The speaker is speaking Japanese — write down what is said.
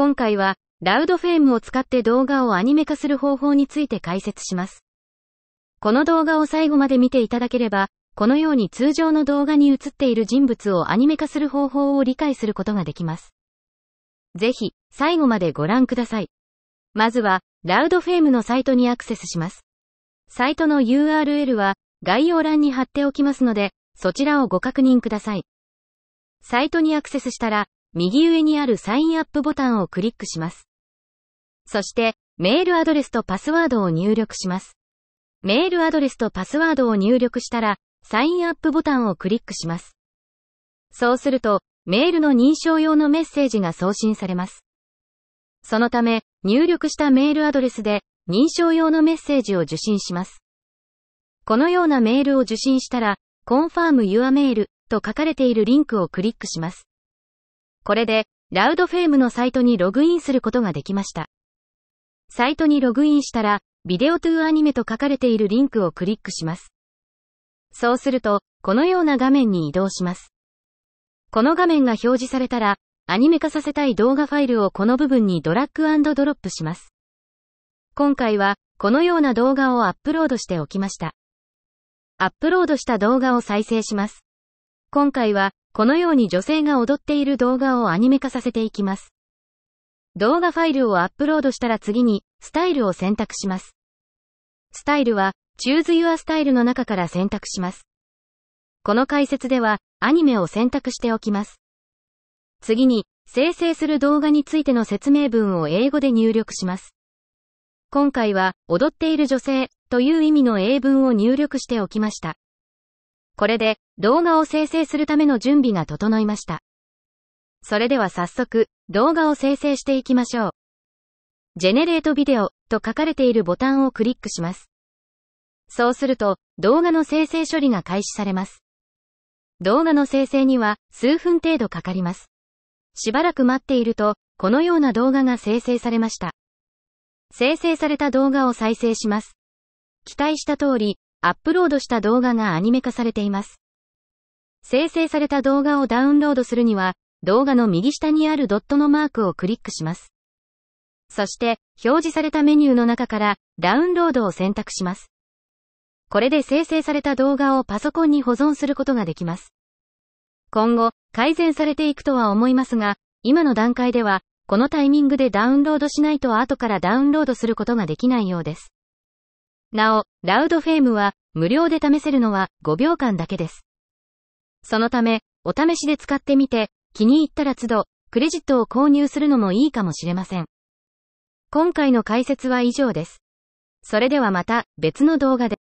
今回は、ラウドフェームを使って動画をアニメ化する方法について解説します。この動画を最後まで見ていただければ、このように通常の動画に映っている人物をアニメ化する方法を理解することができます。ぜひ、最後までご覧ください。まずは、ラウドフェームのサイトにアクセスします。サイトの URL は概要欄に貼っておきますので、そちらをご確認ください。サイトにアクセスしたら、右上にあるサインアップボタンをクリックします。そして、メールアドレスとパスワードを入力します。メールアドレスとパスワードを入力したら、サインアップボタンをクリックします。そうすると、メールの認証用のメッセージが送信されます。そのため、入力したメールアドレスで、認証用のメッセージを受信します。このようなメールを受信したら、Confirm Your Mail と書かれているリンクをクリックします。これで、ラウドフェームのサイトにログインすることができました。サイトにログインしたら、ビデオトゥーアニメと書かれているリンクをクリックします。そうすると、このような画面に移動します。この画面が表示されたら、アニメ化させたい動画ファイルをこの部分にドラッグドロップします。今回は、このような動画をアップロードしておきました。アップロードした動画を再生します。今回は、このように女性が踊っている動画をアニメ化させていきます。動画ファイルをアップロードしたら次に、スタイルを選択します。スタイルは、Choose Your Style の中から選択します。この解説では、アニメを選択しておきます。次に、生成する動画についての説明文を英語で入力します。今回は、踊っている女性という意味の英文を入力しておきました。これで、動画を生成するための準備が整いました。それでは早速、動画を生成していきましょう。Generate Video と書かれているボタンをクリックします。そうすると、動画の生成処理が開始されます。動画の生成には数分程度かかります。しばらく待っていると、このような動画が生成されました。生成された動画を再生します。期待した通り、アップロードした動画がアニメ化されています。生成された動画をダウンロードするには、動画の右下にあるドットのマークをクリックします。そして、表示されたメニューの中から、ダウンロードを選択します。これで生成された動画をパソコンに保存することができます。今後、改善されていくとは思いますが、今の段階では、このタイミングでダウンロードしないと後からダウンロードすることができないようです。なお、ラウドフェームは、無料で試せるのは5秒間だけです。そのため、お試しで使ってみて、気に入ったら都度、クレジットを購入するのもいいかもしれません。今回の解説は以上です。それではまた、別の動画で。